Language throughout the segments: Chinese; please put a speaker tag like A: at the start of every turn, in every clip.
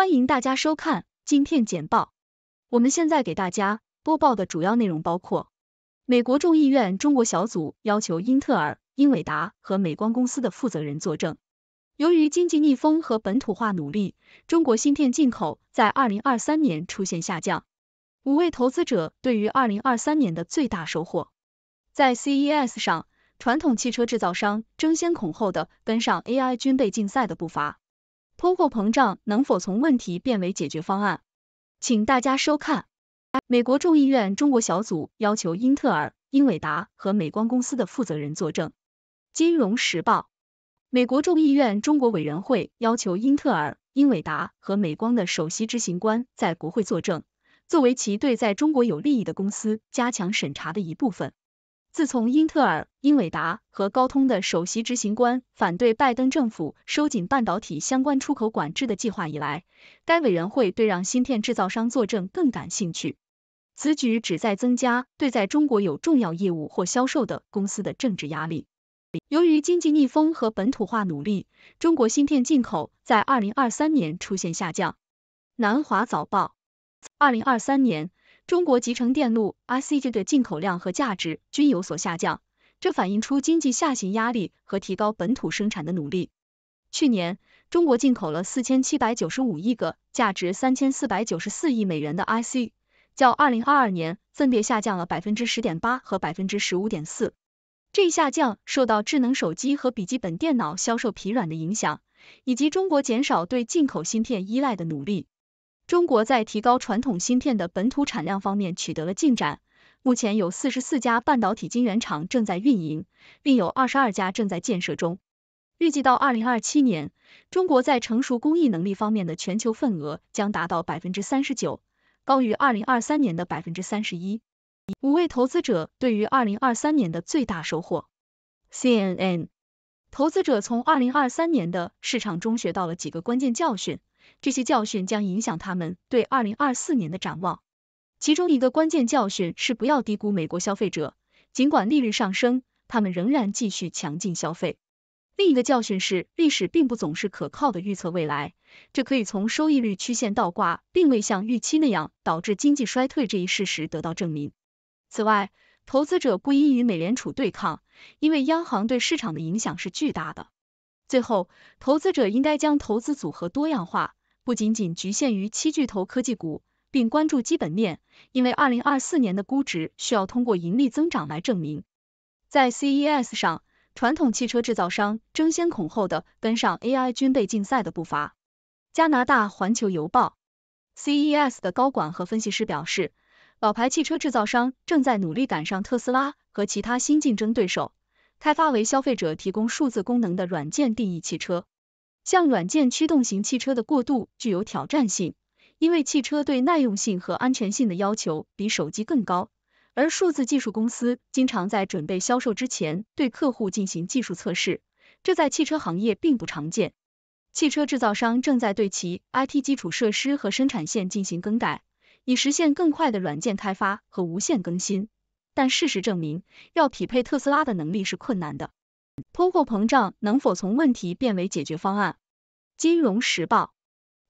A: 欢迎大家收看今天简报。我们现在给大家播报的主要内容包括：美国众议院中国小组要求英特尔、英伟达和美光公司的负责人作证；由于经济逆风和本土化努力，中国芯片进口在二零二三年出现下降；五位投资者对于二零二三年的最大收获；在 CES 上，传统汽车制造商争先恐后的跟上 AI 军备竞赛的步伐。通货膨胀能否从问题变为解决方案？请大家收看。美国众议院中国小组要求英特尔、英伟达和美光公司的负责人作证。《金融时报》美国众议院中国委员会要求英特尔、英伟达和美光的首席执行官在国会作证，作为其对在中国有利益的公司加强审查的一部分。自从英特尔、英伟达和高通的首席执行官反对拜登政府收紧半导体相关出口管制的计划以来，该委员会对让芯片制造商作证更感兴趣。此举旨在增加对在中国有重要业务或销售的公司的政治压力。由于经济逆风和本土化努力，中国芯片进口在二零二三年出现下降。南华早报，二零二三年。中国集成电路 （IC） g 的进口量和价值均有所下降，这反映出经济下行压力和提高本土生产的努力。去年，中国进口了4,795亿个价值3,494亿美元的 IC，较2022年分别下降了10.8%和15.4%。这一下降受到智能手机和笔记本电脑销售疲软的影响，以及中国减少对进口芯片依赖的努力。中国在提高传统芯片的本土产量方面取得了进展。目前有四十四家半导体晶圆厂正在运营，并有二十二家正在建设中。预计到二零二七年，中国在成熟工艺能力方面的全球份额将达到百分之三十九，高于二零二三年的百分之三十一。五位投资者对于二零二三年的最大收获。CNN 投资者从二零二三年的市场中学到了几个关键教训。这些教训将影响他们对二零二四年的展望。其中一个关键教训是不要低估美国消费者，尽管利率上升，他们仍然继续强劲消费。另一个教训是历史并不总是可靠的预测未来，这可以从收益率曲线倒挂并未像预期那样导致经济衰退这一事实得到证明。此外，投资者不应与美联储对抗，因为央行对市场的影响是巨大的。最后，投资者应该将投资组合多样化，不仅仅局限于七巨头科技股，并关注基本面，因为二零二四年的估值需要通过盈利增长来证明。在 CES 上，传统汽车制造商争先恐后的跟上 AI 军备竞赛的步伐。加拿大环球邮报，CES 的高管和分析师表示，老牌汽车制造商正在努力赶上特斯拉和其他新竞争对手。开发为消费者提供数字功能的软件定义汽车，向软件驱动型汽车的过渡具有挑战性，因为汽车对耐用性和安全性的要求比手机更高。而数字技术公司经常在准备销售之前对客户进行技术测试，这在汽车行业并不常见。汽车制造商正在对其 IT 基础设施和生产线进行更改，以实现更快的软件开发和无限更新。但事实证明，要匹配特斯拉的能力是困难的。通货膨胀能否从问题变为解决方案？《金融时报》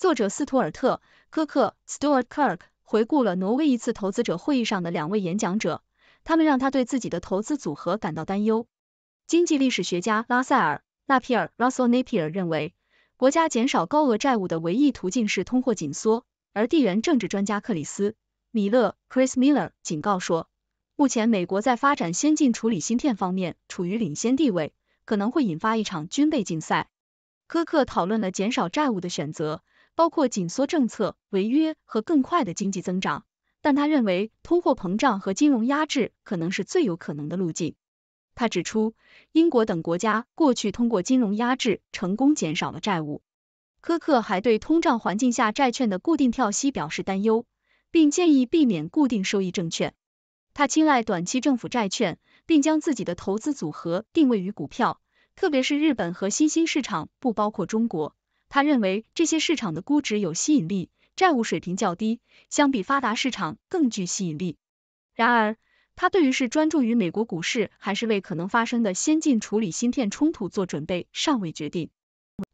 A: 作者斯图尔特·科克 （Stuart Kirk） 回顾了挪威一次投资者会议上的两位演讲者，他们让他对自己的投资组合感到担忧。经济历史学家拉塞尔·纳皮尔 （Russell Napier） 认为，国家减少高额债务的唯一途径是通货紧缩，而地缘政治专家克里斯·米勒 （Chris Miller） 警告说。目前，美国在发展先进处理芯片方面处于领先地位，可能会引发一场军备竞赛。科克讨论了减少债务的选择，包括紧缩政策、违约和更快的经济增长，但他认为通货膨胀和金融压制可能是最有可能的路径。他指出，英国等国家过去通过金融压制成功减少了债务。科克还对通胀环境下债券的固定跳息表示担忧，并建议避免固定收益证券。他青睐短期政府债券，并将自己的投资组合定位于股票，特别是日本和新兴市场（不包括中国）。他认为这些市场的估值有吸引力，债务水平较低，相比发达市场更具吸引力。然而，他对于是专注于美国股市，还是为可能发生的先进处理芯片冲突做准备，尚未决定。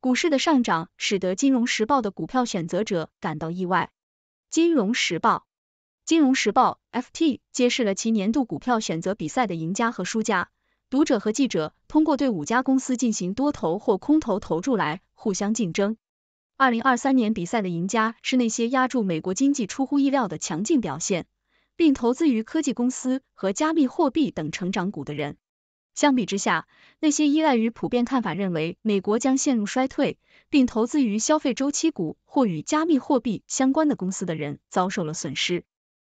A: 股市的上涨使得《金融时报》的股票选择者感到意外，《金融时报》。金融时报 （FT） 揭示了其年度股票选择比赛的赢家和输家。读者和记者通过对五家公司进行多头或空头投注来互相竞争。二零二三年比赛的赢家是那些压住美国经济出乎意料的强劲表现，并投资于科技公司和加密货币等成长股的人。相比之下，那些依赖于普遍看法认为美国将陷入衰退，并投资于消费周期股或与加密货币相关的公司的人，遭受了损失。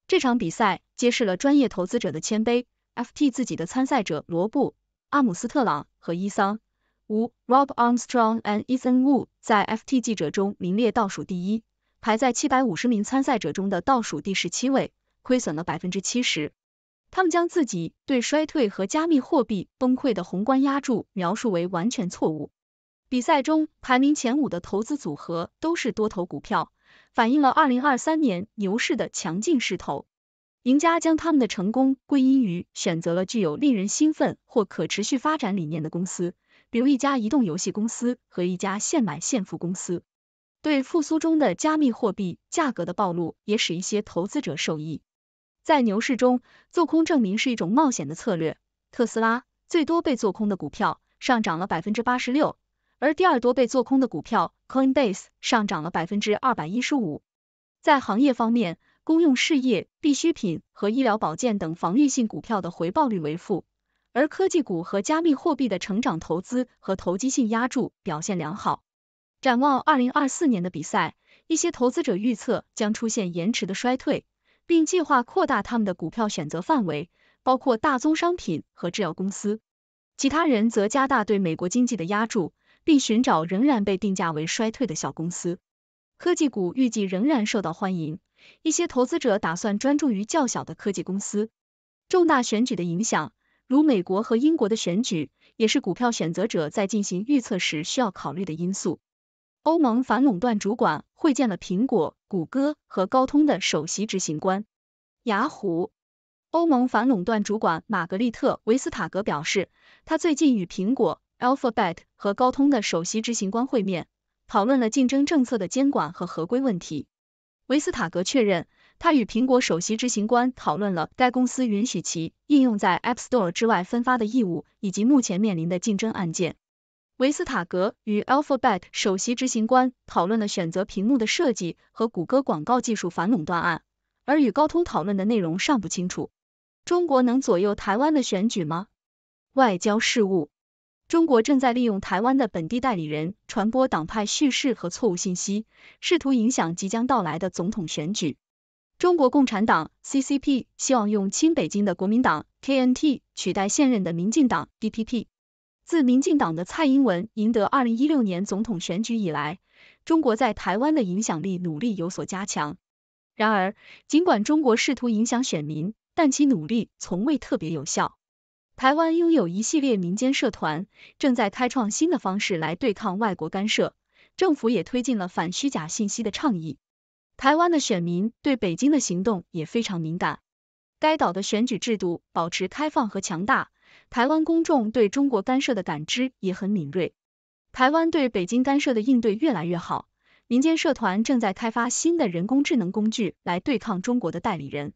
A: 这场比赛揭示了专业投资者的谦卑。FT 自己的参赛者罗布·阿姆斯特朗和伊桑·伍 （Rob Armstrong and Ethan Wu） 在 FT 记者中名列倒数第一，排在七百五十名参赛者中的倒数第十七位，亏损了百分之七十。他们将自己对衰退和加密货币崩溃的宏观压注描述为完全错误。比赛中排名前五的投资组合都是多头股票。反映了二零二三年牛市的强劲势头。赢家将他们的成功归因于选择了具有令人兴奋或可持续发展理念的公司，比如一家移动游戏公司和一家现买现付公司。对复苏中的加密货币价格的暴露也使一些投资者受益。在牛市中，做空证明是一种冒险的策略。特斯拉最多被做空的股票上涨了百分之八十六。而第二多被做空的股票 Coinbase 上涨了百分之二百一十五。在行业方面，公用事业、必需品和医疗保健等防御性股票的回报率为负，而科技股和加密货币的成长投资和投机性押注表现良好。展望二零二四年的比赛，一些投资者预测将出现延迟的衰退，并计划扩大他们的股票选择范围，包括大宗商品和制药公司。其他人则加大对美国经济的押注。并寻找仍然被定价为衰退的小公司。科技股预计仍然受到欢迎，一些投资者打算专注于较小的科技公司。重大选举的影响，如美国和英国的选举，也是股票选择者在进行预测时需要考虑的因素。欧盟反垄断主管会见了苹果、谷歌和高通的首席执行官。雅虎，欧盟反垄断主管玛格丽特·维斯塔格表示，他最近与苹果。Alphabet 和高通的首席执行官会面，讨论了竞争政策的监管和合规问题。维斯塔格确认，他与苹果首席执行官讨论了该公司允许其应用在 App Store 之外分发的义务，以及目前面临的竞争案件。维斯塔格与 Alphabet 首席执行官讨论了选择屏幕的设计和谷歌广告技术反垄断案，而与高通讨论的内容尚不清楚。中国能左右台湾的选举吗？外交事务。中国正在利用台湾的本地代理人传播党派叙事和错误信息，试图影响即将到来的总统选举。中国共产党 （CCP） 希望用亲北京的国民党 （KNT） 取代现任的民进党 （DPP）。自民进党的蔡英文赢得二零一六年总统选举以来，中国在台湾的影响力努力有所加强。然而，尽管中国试图影响选民，但其努力从未特别有效。台湾拥有一系列民间社团，正在开创新的方式来对抗外国干涉。政府也推进了反虚假信息的倡议。台湾的选民对北京的行动也非常敏感。该岛的选举制度保持开放和强大，台湾公众对中国干涉的感知也很敏锐。台湾对北京干涉的应对越来越好，民间社团正在开发新的人工智能工具来对抗中国的代理人。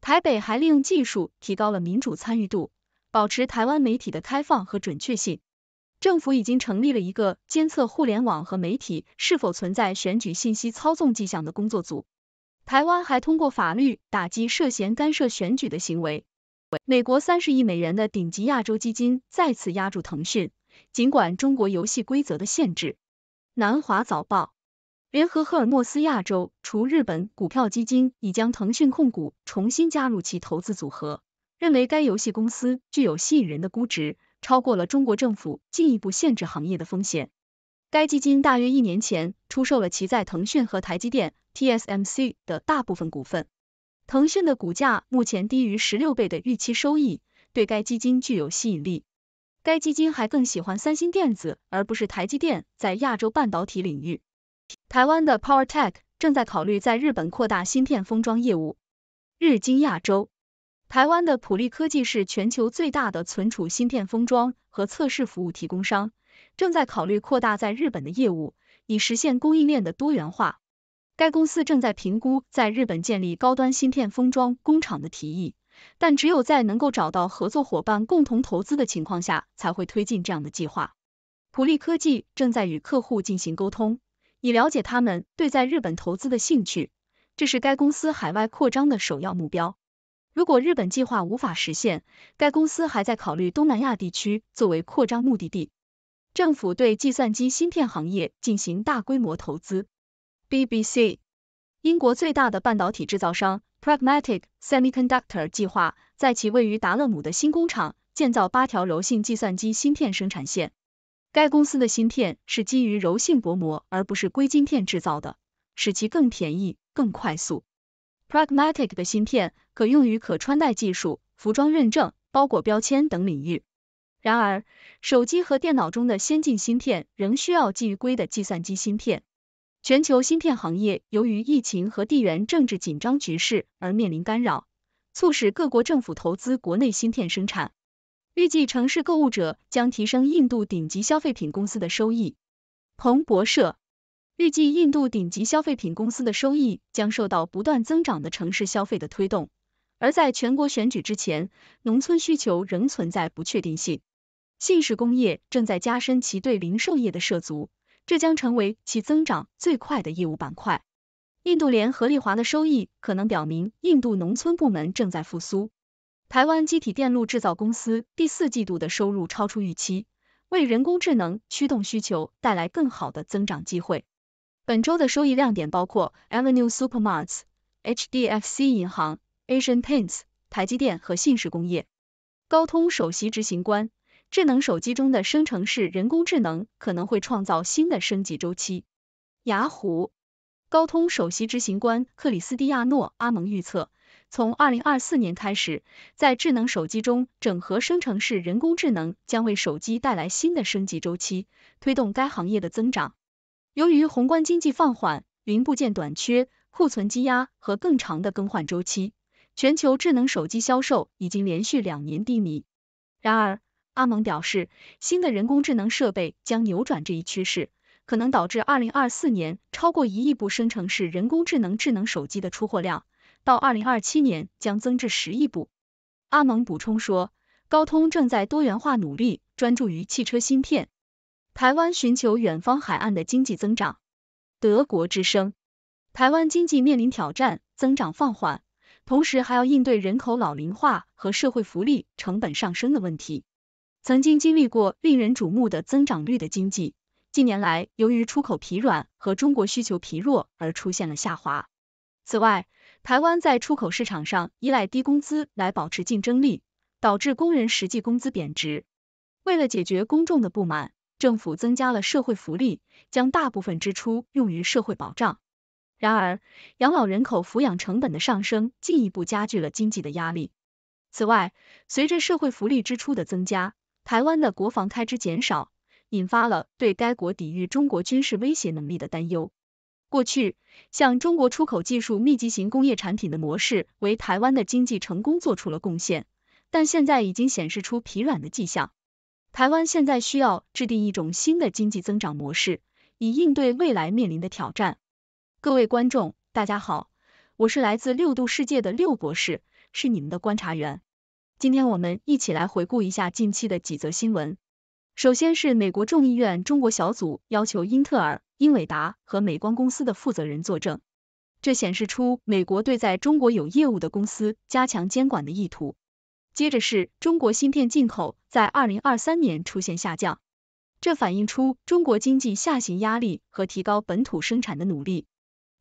A: 台北还利用技术提高了民主参与度。保持台湾媒体的开放和准确性。政府已经成立了一个监测互联网和媒体是否存在选举信息操纵迹象的工作组。台湾还通过法律打击涉嫌干涉选举的行为。美国三十亿美元的顶级亚洲基金再次压住腾讯，尽管中国游戏规则的限制。南华早报、联合赫尔墨斯亚洲除日本股票基金已将腾讯控股重新加入其投资组合。认为该游戏公司具有吸引人的估值，超过了中国政府进一步限制行业的风险。该基金大约一年前出售了其在腾讯和台积电 （TSMC） 的大部分股份。腾讯的股价目前低于十六倍的预期收益，对该基金具有吸引力。该基金还更喜欢三星电子而不是台积电在亚洲半导体领域。台湾的 Power Tech 正在考虑在日本扩大芯片封装业务。日经亚洲。台湾的普利科技是全球最大的存储芯片封装和测试服务提供商，正在考虑扩大在日本的业务，以实现供应链的多元化。该公司正在评估在日本建立高端芯片封装工厂的提议，但只有在能够找到合作伙伴共同投资的情况下，才会推进这样的计划。普利科技正在与客户进行沟通，以了解他们对在日本投资的兴趣。这是该公司海外扩张的首要目标。如果日本计划无法实现，该公司还在考虑东南亚地区作为扩张目的地。政府对计算机芯片行业进行大规模投资。BBC，英国最大的半导体制造商 Pragmatic Semiconductor 计划在其位于达勒姆的新工厂建造八条柔性计算机芯片生产线。该公司的芯片是基于柔性薄膜而不是硅晶片制造的，使其更便宜、更快速。Pragmatic 的芯片可用于可穿戴技术、服装认证、包裹标签等领域。然而，手机和电脑中的先进芯片仍需要基于硅的计算机芯片。全球芯片行业由于疫情和地缘政治紧张局势而面临干扰，促使各国政府投资国内芯片生产。预计城市购物者将提升印度顶级消费品公司的收益。彭博社。预计印度顶级消费品公司的收益将受到不断增长的城市消费的推动，而在全国选举之前，农村需求仍存在不确定性。信使工业正在加深其对零售业的涉足，这将成为其增长最快的业务板块。印度联合利华的收益可能表明印度农村部门正在复苏。台湾机体电路制造公司第四季度的收入超出预期，为人工智能驱动需求带来更好的增长机会。本周的收益亮点包括 Avenue Supermarts、HDFC 银行、Asian Paints、台积电和信实工业。高通首席执行官，智能手机中的生成式人工智能可能会创造新的升级周期。雅虎、高通首席执行官克里斯蒂亚诺·阿蒙预测，从2024年开始，在智能手机中整合生成式人工智能将为手机带来新的升级周期，推动该行业的增长。由于宏观经济放缓、零部件短缺、库存积压和更长的更换周期，全球智能手机销售已经连续两年低迷。然而，阿蒙表示，新的人工智能设备将扭转这一趋势，可能导致二零二四年超过一亿部生成式人工智能智能手机的出货量，到二零二七年将增至十亿部。阿蒙补充说，高通正在多元化努力，专注于汽车芯片。台湾寻求远方海岸的经济增长。德国之声：台湾经济面临挑战，增长放缓，同时还要应对人口老龄化和社会福利成本上升的问题。曾经经历过令人瞩目的增长率的经济，近年来由于出口疲软和中国需求疲弱而出现了下滑。此外，台湾在出口市场上依赖低工资来保持竞争力，导致工人实际工资贬值。为了解决公众的不满。政府增加了社会福利，将大部分支出用于社会保障。然而，养老人口抚养成本的上升进一步加剧了经济的压力。此外，随着社会福利支出的增加，台湾的国防开支减少，引发了对该国抵御中国军事威胁能力的担忧。过去，向中国出口技术密集型工业产品的模式为台湾的经济成功做出了贡献，但现在已经显示出疲软的迹象。台湾现在需要制定一种新的经济增长模式，以应对未来面临的挑战。各位观众，大家好，我是来自六度世界的六博士，是你们的观察员。今天我们一起来回顾一下近期的几则新闻。首先是美国众议院中国小组要求英特尔、英伟达和美光公司的负责人作证，这显示出美国对在中国有业务的公司加强监管的意图。接着是中国芯片进口在二零二三年出现下降，这反映出中国经济下行压力和提高本土生产的努力。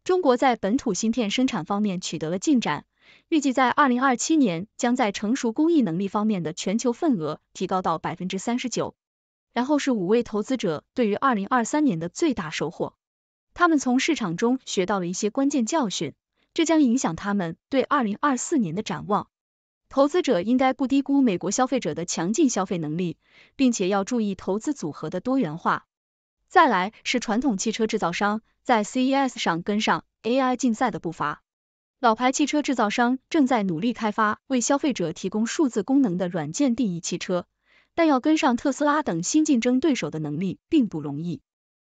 A: 中国在本土芯片生产方面取得了进展，预计在二零二七年将在成熟工艺能力方面的全球份额提高到百分之三十九。然后是五位投资者对于二零二三年的最大收获，他们从市场中学到了一些关键教训，这将影响他们对二零二四年的展望。投资者应该不低估美国消费者的强劲消费能力，并且要注意投资组合的多元化。再来是传统汽车制造商在 CES 上跟上 AI 竞赛的步伐。老牌汽车制造商正在努力开发为消费者提供数字功能的软件定义汽车，但要跟上特斯拉等新竞争对手的能力并不容易。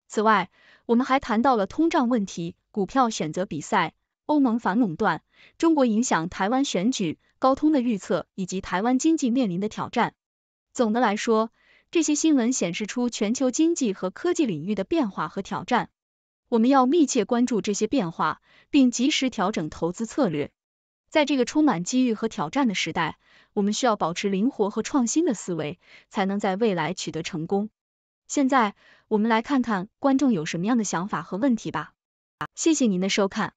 A: 此外，我们还谈到了通胀问题、股票选择比赛、欧盟反垄断、中国影响台湾选举。高通的预测以及台湾经济面临的挑战。总的来说，这些新闻显示出全球经济和科技领域的变化和挑战。我们要密切关注这些变化，并及时调整投资策略。在这个充满机遇和挑战的时代，我们需要保持灵活和创新的思维，才能在未来取得成功。现在，我们来看看观众有什么样的想法和问题吧。谢谢您的收看。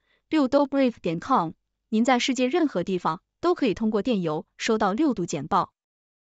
A: 六度 b r i v e 点 com，您在世界任何地方都可以通过电邮收到六度简报。